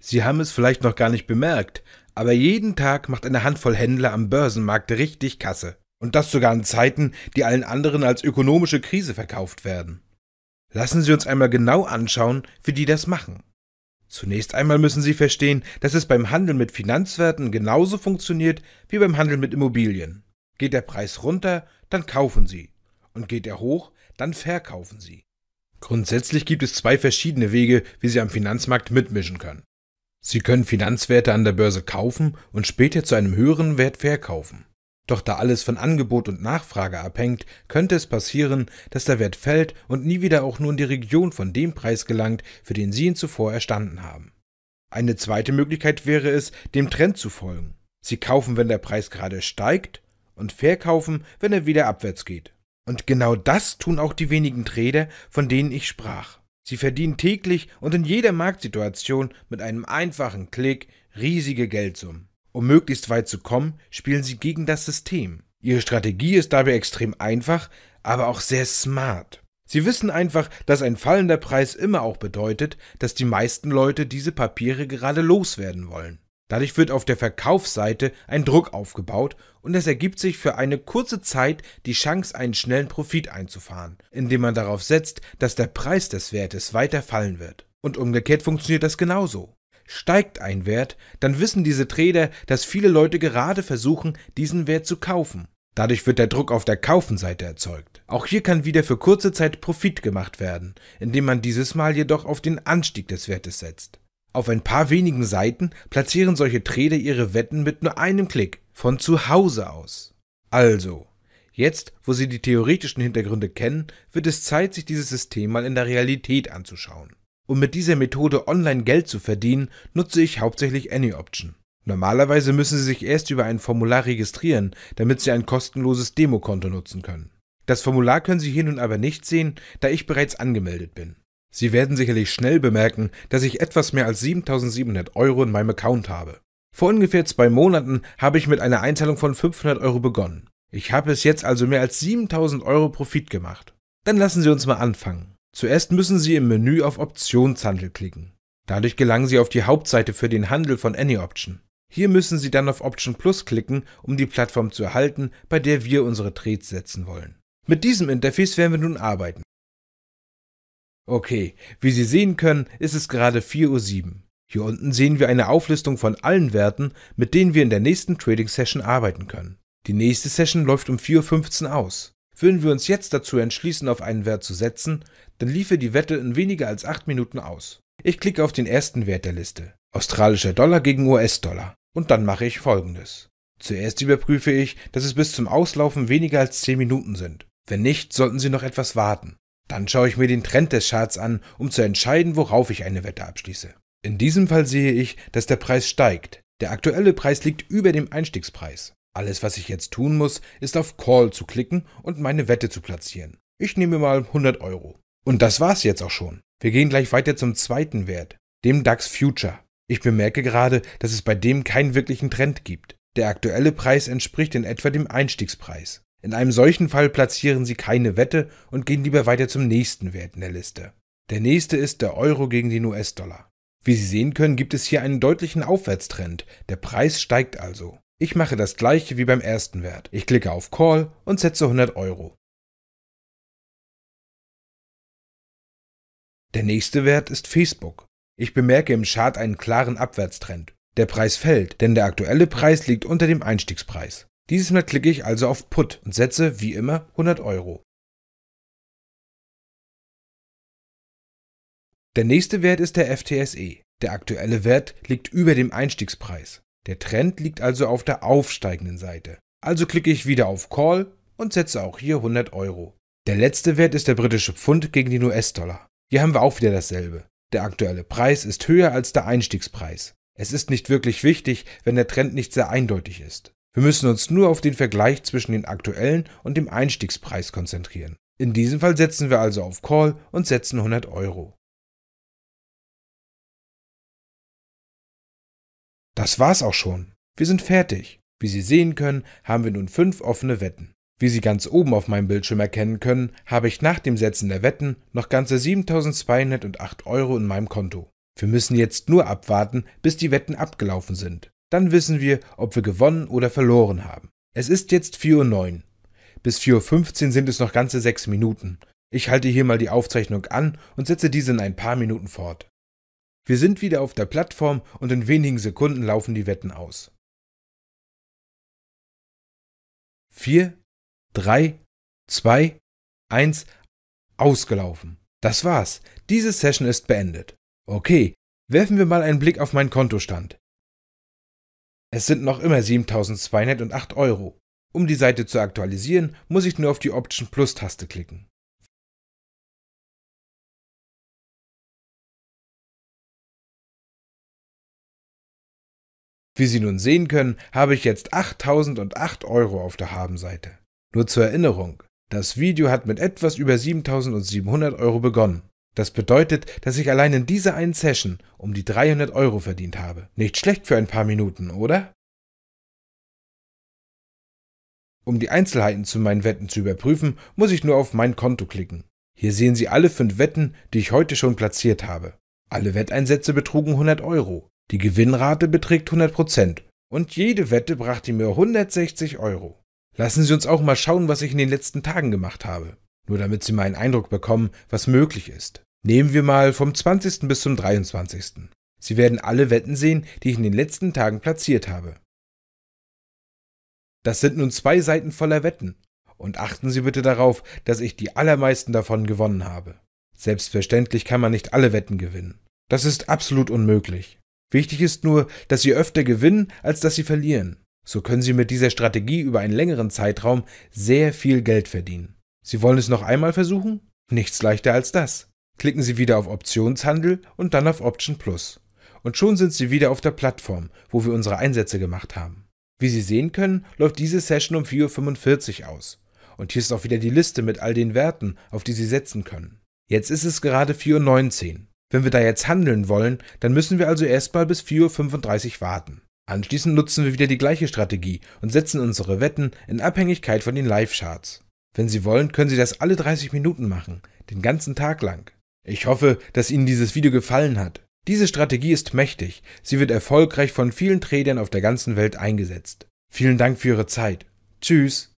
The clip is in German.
Sie haben es vielleicht noch gar nicht bemerkt, aber jeden Tag macht eine Handvoll Händler am Börsenmarkt richtig Kasse. Und das sogar in Zeiten, die allen anderen als ökonomische Krise verkauft werden. Lassen Sie uns einmal genau anschauen, wie die das machen. Zunächst einmal müssen Sie verstehen, dass es beim Handel mit Finanzwerten genauso funktioniert wie beim Handel mit Immobilien. Geht der Preis runter, dann kaufen Sie. Und geht er hoch, dann verkaufen Sie. Grundsätzlich gibt es zwei verschiedene Wege, wie Sie am Finanzmarkt mitmischen können. Sie können Finanzwerte an der Börse kaufen und später zu einem höheren Wert verkaufen. Doch da alles von Angebot und Nachfrage abhängt, könnte es passieren, dass der Wert fällt und nie wieder auch nur in die Region von dem Preis gelangt, für den Sie ihn zuvor erstanden haben. Eine zweite Möglichkeit wäre es, dem Trend zu folgen. Sie kaufen, wenn der Preis gerade steigt und verkaufen, wenn er wieder abwärts geht. Und genau das tun auch die wenigen Trader, von denen ich sprach. Sie verdienen täglich und in jeder Marktsituation mit einem einfachen Klick riesige Geldsummen. Um möglichst weit zu kommen, spielen sie gegen das System. Ihre Strategie ist dabei extrem einfach, aber auch sehr smart. Sie wissen einfach, dass ein fallender Preis immer auch bedeutet, dass die meisten Leute diese Papiere gerade loswerden wollen. Dadurch wird auf der Verkaufsseite ein Druck aufgebaut und es ergibt sich für eine kurze Zeit die Chance, einen schnellen Profit einzufahren, indem man darauf setzt, dass der Preis des Wertes weiter fallen wird. Und umgekehrt funktioniert das genauso. Steigt ein Wert, dann wissen diese Trader, dass viele Leute gerade versuchen, diesen Wert zu kaufen. Dadurch wird der Druck auf der Kaufenseite erzeugt. Auch hier kann wieder für kurze Zeit Profit gemacht werden, indem man dieses Mal jedoch auf den Anstieg des Wertes setzt. Auf ein paar wenigen Seiten platzieren solche Trader ihre Wetten mit nur einem Klick von zu Hause aus. Also, jetzt, wo Sie die theoretischen Hintergründe kennen, wird es Zeit, sich dieses System mal in der Realität anzuschauen. Um mit dieser Methode online Geld zu verdienen, nutze ich hauptsächlich AnyOption. Normalerweise müssen Sie sich erst über ein Formular registrieren, damit Sie ein kostenloses Demokonto nutzen können. Das Formular können Sie hier nun aber nicht sehen, da ich bereits angemeldet bin. Sie werden sicherlich schnell bemerken, dass ich etwas mehr als 7700 Euro in meinem Account habe. Vor ungefähr zwei Monaten habe ich mit einer Einzahlung von 500 Euro begonnen. Ich habe es jetzt also mehr als 7000 Euro Profit gemacht. Dann lassen Sie uns mal anfangen. Zuerst müssen Sie im Menü auf Optionshandel klicken. Dadurch gelangen Sie auf die Hauptseite für den Handel von AnyOption. Hier müssen Sie dann auf Option Plus klicken, um die Plattform zu erhalten, bei der wir unsere Trades setzen wollen. Mit diesem Interface werden wir nun arbeiten. Okay, wie Sie sehen können, ist es gerade 4.07 Uhr. Hier unten sehen wir eine Auflistung von allen Werten, mit denen wir in der nächsten Trading Session arbeiten können. Die nächste Session läuft um 4.15 Uhr aus. Würden wir uns jetzt dazu entschließen, auf einen Wert zu setzen, dann liefe die Wette in weniger als 8 Minuten aus. Ich klicke auf den ersten Wert der Liste, australischer Dollar gegen US-Dollar, und dann mache ich folgendes. Zuerst überprüfe ich, dass es bis zum Auslaufen weniger als 10 Minuten sind. Wenn nicht, sollten Sie noch etwas warten. Dann schaue ich mir den Trend des Charts an, um zu entscheiden, worauf ich eine Wette abschließe. In diesem Fall sehe ich, dass der Preis steigt. Der aktuelle Preis liegt über dem Einstiegspreis. Alles, was ich jetzt tun muss, ist auf Call zu klicken und meine Wette zu platzieren. Ich nehme mal 100 Euro. Und das war's jetzt auch schon. Wir gehen gleich weiter zum zweiten Wert, dem DAX Future. Ich bemerke gerade, dass es bei dem keinen wirklichen Trend gibt. Der aktuelle Preis entspricht in etwa dem Einstiegspreis. In einem solchen Fall platzieren Sie keine Wette und gehen lieber weiter zum nächsten Wert in der Liste. Der nächste ist der Euro gegen den US-Dollar. Wie Sie sehen können, gibt es hier einen deutlichen Aufwärtstrend. Der Preis steigt also. Ich mache das gleiche wie beim ersten Wert. Ich klicke auf Call und setze 100 Euro. Der nächste Wert ist Facebook. Ich bemerke im Chart einen klaren Abwärtstrend. Der Preis fällt, denn der aktuelle Preis liegt unter dem Einstiegspreis. Dieses Mal klicke ich also auf Put und setze, wie immer, 100 Euro. Der nächste Wert ist der FTSE. Der aktuelle Wert liegt über dem Einstiegspreis. Der Trend liegt also auf der aufsteigenden Seite. Also klicke ich wieder auf Call und setze auch hier 100 Euro. Der letzte Wert ist der britische Pfund gegen den US-Dollar. Hier haben wir auch wieder dasselbe. Der aktuelle Preis ist höher als der Einstiegspreis. Es ist nicht wirklich wichtig, wenn der Trend nicht sehr eindeutig ist. Wir müssen uns nur auf den Vergleich zwischen den aktuellen und dem Einstiegspreis konzentrieren. In diesem Fall setzen wir also auf Call und setzen 100 Euro. Das war's auch schon. Wir sind fertig. Wie Sie sehen können, haben wir nun fünf offene Wetten. Wie Sie ganz oben auf meinem Bildschirm erkennen können, habe ich nach dem Setzen der Wetten noch ganze 7.208 Euro in meinem Konto. Wir müssen jetzt nur abwarten, bis die Wetten abgelaufen sind. Dann wissen wir, ob wir gewonnen oder verloren haben. Es ist jetzt 4.09 Uhr. Bis 4.15 Uhr sind es noch ganze 6 Minuten. Ich halte hier mal die Aufzeichnung an und setze diese in ein paar Minuten fort. Wir sind wieder auf der Plattform und in wenigen Sekunden laufen die Wetten aus. 4, 3, 2, 1, ausgelaufen. Das war's. Diese Session ist beendet. Okay, werfen wir mal einen Blick auf meinen Kontostand. Es sind noch immer 7208 Euro. Um die Seite zu aktualisieren, muss ich nur auf die Option Plus Taste klicken. Wie Sie nun sehen können, habe ich jetzt 8008 Euro auf der Habenseite. Nur zur Erinnerung, das Video hat mit etwas über 7700 Euro begonnen. Das bedeutet, dass ich allein in dieser einen Session um die 300 Euro verdient habe. Nicht schlecht für ein paar Minuten, oder? Um die Einzelheiten zu meinen Wetten zu überprüfen, muss ich nur auf mein Konto klicken. Hier sehen Sie alle fünf Wetten, die ich heute schon platziert habe. Alle Wetteinsätze betrugen 100 Euro. Die Gewinnrate beträgt 100% und jede Wette brachte mir 160 Euro. Lassen Sie uns auch mal schauen, was ich in den letzten Tagen gemacht habe nur damit Sie mal einen Eindruck bekommen, was möglich ist. Nehmen wir mal vom 20. bis zum 23. Sie werden alle Wetten sehen, die ich in den letzten Tagen platziert habe. Das sind nun zwei Seiten voller Wetten, und achten Sie bitte darauf, dass ich die allermeisten davon gewonnen habe. Selbstverständlich kann man nicht alle Wetten gewinnen. Das ist absolut unmöglich. Wichtig ist nur, dass Sie öfter gewinnen, als dass Sie verlieren. So können Sie mit dieser Strategie über einen längeren Zeitraum sehr viel Geld verdienen. Sie wollen es noch einmal versuchen? Nichts leichter als das. Klicken Sie wieder auf Optionshandel und dann auf Option Plus. Und schon sind Sie wieder auf der Plattform, wo wir unsere Einsätze gemacht haben. Wie Sie sehen können, läuft diese Session um 4.45 Uhr aus. Und hier ist auch wieder die Liste mit all den Werten, auf die Sie setzen können. Jetzt ist es gerade 4.19 Uhr. Wenn wir da jetzt handeln wollen, dann müssen wir also erstmal bis 4.35 Uhr warten. Anschließend nutzen wir wieder die gleiche Strategie und setzen unsere Wetten in Abhängigkeit von den Live-Charts. Wenn Sie wollen, können Sie das alle 30 Minuten machen, den ganzen Tag lang. Ich hoffe, dass Ihnen dieses Video gefallen hat. Diese Strategie ist mächtig. Sie wird erfolgreich von vielen Tradern auf der ganzen Welt eingesetzt. Vielen Dank für Ihre Zeit. Tschüss.